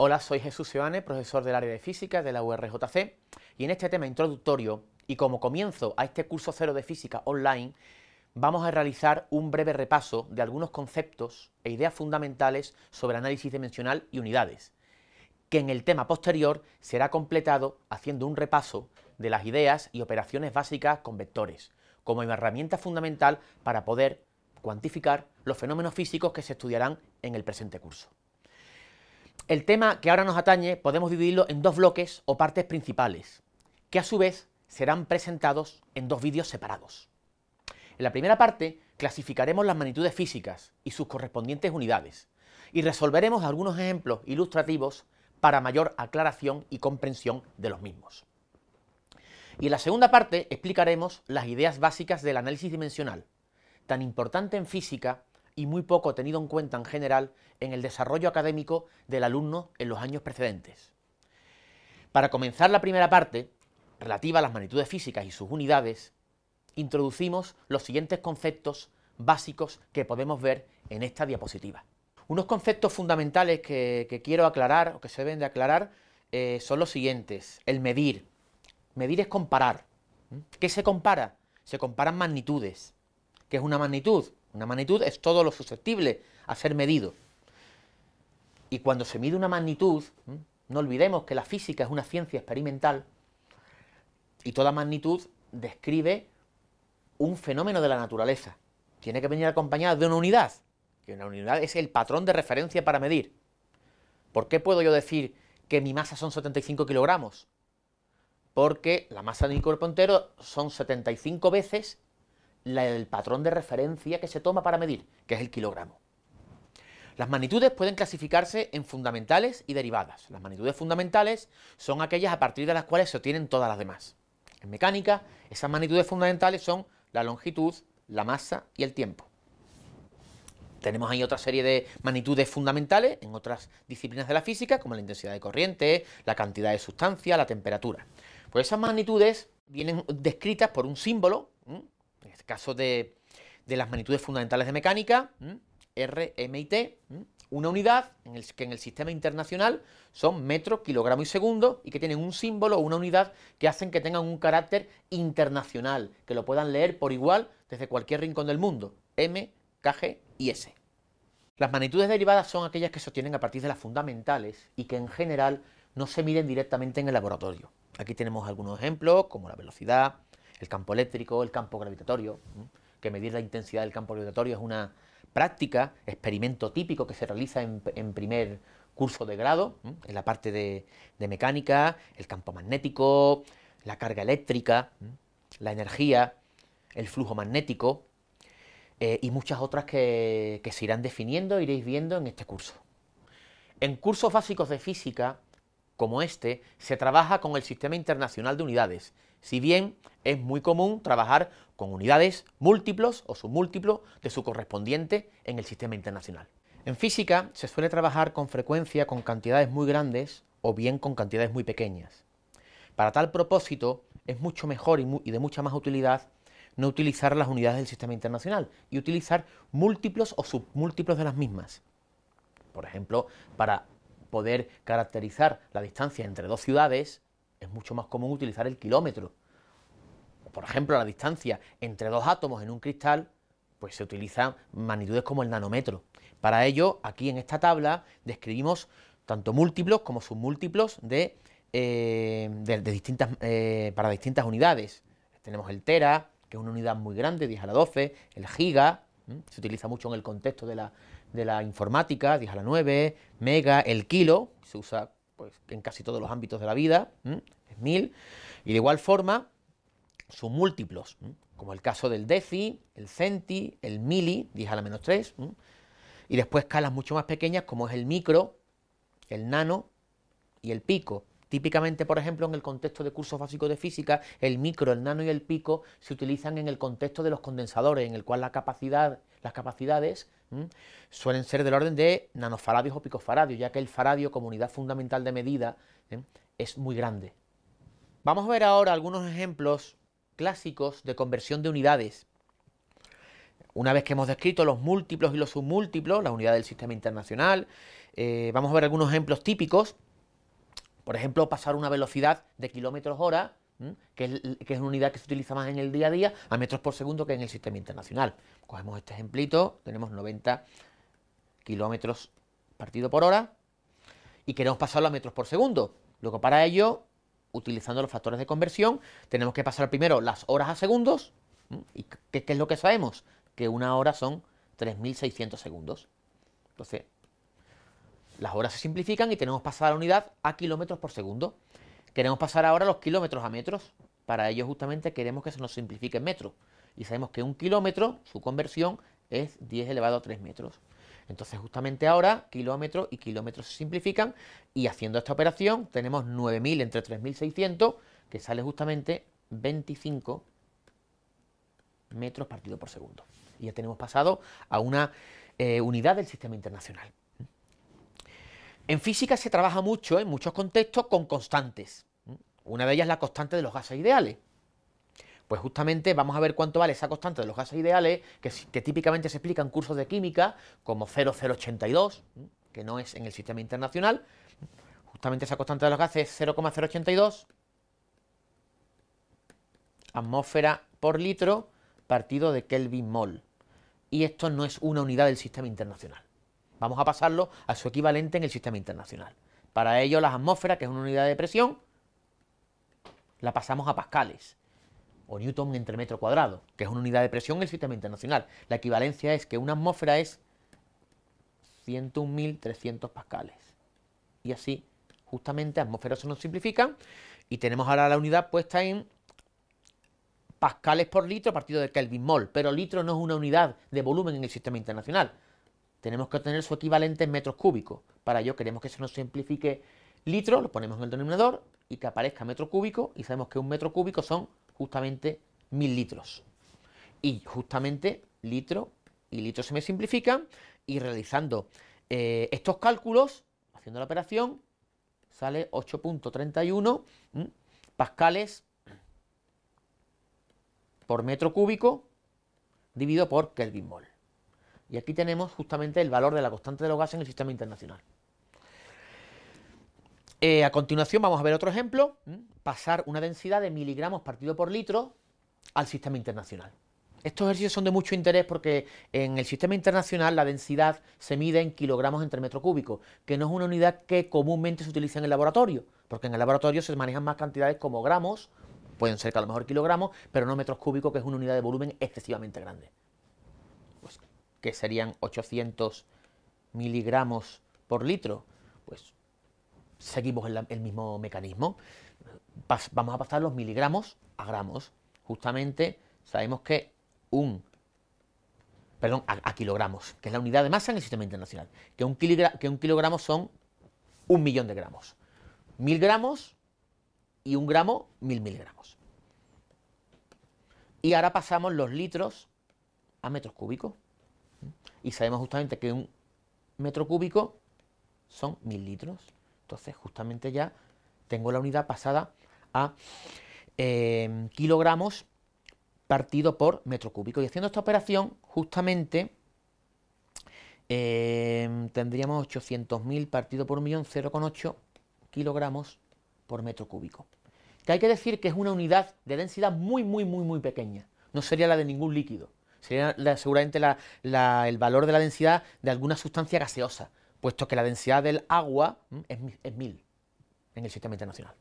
Hola, soy Jesús Sebane, profesor del área de física de la URJC y en este tema introductorio y como comienzo a este curso cero de física online vamos a realizar un breve repaso de algunos conceptos e ideas fundamentales sobre análisis dimensional y unidades, que en el tema posterior será completado haciendo un repaso de las ideas y operaciones básicas con vectores, como herramienta fundamental para poder cuantificar los fenómenos físicos que se estudiarán en el presente curso. El tema que ahora nos atañe podemos dividirlo en dos bloques o partes principales, que a su vez serán presentados en dos vídeos separados. En la primera parte clasificaremos las magnitudes físicas y sus correspondientes unidades, y resolveremos algunos ejemplos ilustrativos para mayor aclaración y comprensión de los mismos. Y en la segunda parte explicaremos las ideas básicas del análisis dimensional, tan importante en física y muy poco tenido en cuenta en general en el desarrollo académico del alumno en los años precedentes. Para comenzar la primera parte, relativa a las magnitudes físicas y sus unidades, introducimos los siguientes conceptos básicos que podemos ver en esta diapositiva. Unos conceptos fundamentales que, quiero aclarar o que se deben de aclarar eh, son los siguientes. El medir. Medir es comparar. ¿Mm? ¿Qué se compara? Se comparan magnitudes. ¿Qué es una magnitud? Una magnitud es todo lo susceptible a ser medido. Y cuando se mide una magnitud, no olvidemos que la física es una ciencia experimental y toda magnitud describe un fenómeno de la naturaleza. Tiene que venir acompañada de una unidad, que una unidad es el patrón de referencia para medir. ¿Por qué puedo yo decir que mi masa son 75 kilogramos? Porque la masa de mi cuerpo entero son 75 veces el patrón de referencia que se toma para medir, que es el kilogramo. Las magnitudes pueden clasificarse en fundamentales y derivadas. Las magnitudes fundamentales son aquellas a partir de las cuales se obtienen todas las demás. En mecánica, esas magnitudes fundamentales son la longitud, la masa y el tiempo. Tenemos ahí otra serie de magnitudes fundamentales en otras disciplinas de la física, como la intensidad de corriente, la cantidad de sustancia, la temperatura. Pues esas magnitudes vienen descritas por un símbolo este caso de, las magnitudes fundamentales de mecánica, R, M y T, una unidad que en el sistema internacional son metro, kilogramo y segundo y que tienen un símbolo o una unidad que hacen que tengan un carácter internacional, que lo puedan leer por igual desde cualquier rincón del mundo, M, KG y S. Las magnitudes derivadas son aquellas que se obtienen a partir de las fundamentales y que en general no se miden directamente en el laboratorio. Aquí tenemos algunos ejemplos como la velocidad, el campo eléctrico, el campo gravitatorio, que medir la intensidad del campo gravitatorio es una práctica, experimento típico que se realiza en, primer curso de grado, en la parte de, mecánica, el campo magnético, la carga eléctrica, la energía, el flujo magnético eh, y muchas otras que, que se irán definiendo, iréis viendo en este curso. En cursos básicos de física como este, se trabaja con el Sistema Internacional de Unidades, si bien es muy común trabajar con unidades múltiplos o submúltiplos de su correspondiente en el sistema internacional. En física se suele trabajar con frecuencia con cantidades muy grandes o bien con cantidades muy pequeñas. Para tal propósito es mucho mejor y, de mucha más utilidad no utilizar las unidades del sistema internacional y utilizar múltiplos o submúltiplos de las mismas. Por ejemplo, para poder caracterizar la distancia entre dos ciudades, es mucho más común utilizar el kilómetro. Por ejemplo, la distancia entre dos átomos en un cristal, pues se utilizan magnitudes como el nanómetro. Para ello, aquí en esta tabla describimos tanto múltiplos como submúltiplos de, eh, de, distintas, eh, para distintas unidades. Tenemos el tera, que es una unidad muy grande, 10 a la 12, el giga, se utiliza mucho en el contexto de la de la informática, 10 a la 9, mega, el kilo, se usa pues, en casi todos los ámbitos de la vida, es mil, y de igual forma sus múltiplos, como el caso del deci, el centi, el mili, 10 a la menos 3, y después escalas mucho más pequeñas como es el micro, el nano y el pico. Típicamente, por ejemplo, en el contexto de cursos básicos de física, el micro, el nano y el pico se utilizan en el contexto de los condensadores, en el cual la capacidad las capacidades suelen ser del orden de nanofaradios o picofaradios, ya que el faradio como unidad fundamental de medida es muy grande. Vamos a ver ahora algunos ejemplos clásicos de conversión de unidades. Una vez que hemos descrito los múltiplos y los submúltiplos, la unidad del sistema internacional, eh, vamos a ver algunos ejemplos típicos. Por ejemplo, pasar una velocidad de kilómetros hora que es, una unidad que se utiliza más en el día a día, a metros por segundo que en el sistema internacional. Cogemos este ejemplito, tenemos 90 kilómetros partido por hora y queremos pasarlo a metros por segundo. Luego para ello, utilizando los factores de conversión, tenemos que pasar primero las horas a segundos. ¿Y qué, qué es lo que sabemos? Que una hora son 3.600 segundos. Entonces, las horas se simplifican y tenemos pasada la unidad a kilómetros por segundo. Queremos pasar ahora los kilómetros a metros. Para ello justamente queremos que se nos simplifique en metros. Y sabemos que un kilómetro, su conversión, es 10 elevado a 3 metros. Entonces justamente ahora kilómetros y kilómetros se simplifican y haciendo esta operación tenemos 9.000 entre 3.600 que sale justamente 25 metros partido por segundo. Y ya tenemos pasado a una eh, unidad del sistema internacional. En física se trabaja mucho, en muchos contextos, con constantes. Una de ellas es la constante de los gases ideales. Pues justamente vamos a ver cuánto vale esa constante de los gases ideales, que, típicamente se explica en cursos de química, como 0082, que no es en el sistema internacional. Justamente esa constante de los gases es 0,082 atmósfera por litro partido de Kelvin mol. Y esto no es una unidad del sistema internacional. Vamos a pasarlo a su equivalente en el sistema internacional. Para ello las atmósferas, que es una unidad de presión, la pasamos a pascales o newton entre metro cuadrado, que es una unidad de presión en el sistema internacional. La equivalencia es que una atmósfera es 101.300 pascales. Y así, justamente, atmósferas se nos simplifican y tenemos ahora la unidad puesta en pascales por litro a partir de Kelvin mol, pero litro no es una unidad de volumen en el sistema internacional. Tenemos que obtener su equivalente en metros cúbicos. Para ello queremos que se nos simplifique litro, lo ponemos en el denominador y que aparezca metro cúbico y sabemos que un metro cúbico son justamente mil litros. Y justamente litro y litro se me simplifican y realizando eh, estos cálculos, haciendo la operación, sale 8.31 pascales por metro cúbico dividido por Kelvin mol. Y aquí tenemos justamente el valor de la constante de los gases en el sistema internacional. Eh, a continuación vamos a ver otro ejemplo, pasar una densidad de miligramos partido por litro al sistema internacional. Estos ejercicios son de mucho interés porque en el sistema internacional la densidad se mide en kilogramos entre metro cúbico, que no es una unidad que comúnmente se utiliza en el laboratorio, porque en el laboratorio se manejan más cantidades como gramos, pueden ser que a lo mejor kilogramos, pero no metros cúbicos, que es una unidad de volumen excesivamente grande que serían 800 miligramos por litro, pues seguimos el, mismo mecanismo. vamos a pasar los miligramos a gramos. Justamente sabemos que un perdón, a, kilogramos, que es la unidad de masa en el sistema internacional, que un, que un kilogramo son un millón de gramos. Mil gramos y un gramo, mil miligramos. Y ahora pasamos los litros a metros cúbicos. Y sabemos justamente que un metro cúbico son mil litros. Entonces, justamente ya tengo la unidad pasada a em, kilogramos partido por metro cúbico. Y haciendo esta operación, justamente em, tendríamos 800.000 partido por millón, 0,8 kilogramos por metro cúbico. Que hay que decir que es una unidad de densidad muy, muy, muy, muy pequeña. No sería la de ningún líquido. Sería seguramente el valor de la densidad de alguna sustancia gaseosa, puesto que la densidad del agua mm, es, es mil en el sistema internacional.